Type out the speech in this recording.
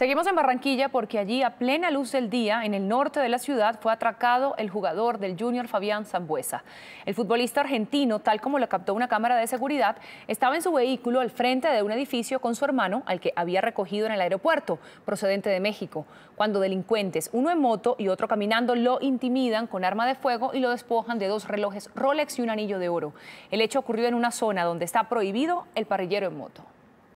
Seguimos en Barranquilla porque allí a plena luz del día, en el norte de la ciudad, fue atracado el jugador del Junior Fabián Zambuesa. El futbolista argentino, tal como lo captó una cámara de seguridad, estaba en su vehículo al frente de un edificio con su hermano, al que había recogido en el aeropuerto, procedente de México, cuando delincuentes, uno en moto y otro caminando, lo intimidan con arma de fuego y lo despojan de dos relojes Rolex y un anillo de oro. El hecho ocurrió en una zona donde está prohibido el parrillero en moto.